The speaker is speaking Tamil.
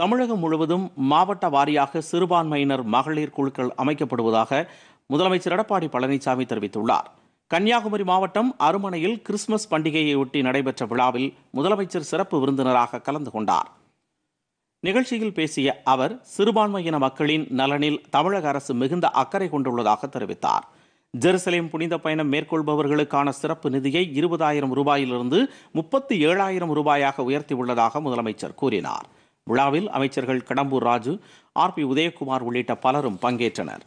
தமிழகம் முழுவதும் மாவட்ட வாரியாக சிறுபான்மையினர் மகளிர் குழுக்கள் அமைக்கப்படுவதாக முதலமைச்சர் எடப்பாடி பழனிசாமி தெரிவித்துள்ளார் கன்னியாகுமரி மாவட்டம் அருமனையில் கிறிஸ்துமஸ் பண்டிகையையொட்டி நடைபெற்ற விழாவில் முதலமைச்சர் சிறப்பு விருந்தினராக கலந்து கொண்டார் நிகழ்ச்சியில் பேசிய அவர் சிறுபான்மையின மக்களின் நலனில் தமிழக அரசு மிகுந்த அக்கறை கொண்டுள்ளதாக தெரிவித்தார் ஜெருசலேம் புனித பயணம் மேற்கொள்பவர்களுக்கான சிறப்பு நிதியை இருபதாயிரம் ரூபாயிலிருந்து முப்பத்தி ஏழாயிரம் ரூபாயாக உயர்த்தியுள்ளதாக முதலமைச்சர் கூறினார் விழாவில் அமைச்சர்கள் கடம்பூர் ராஜு ஆர் பி உதயகுமார் உள்ளிட்ட பலரும் பங்கேற்றனர்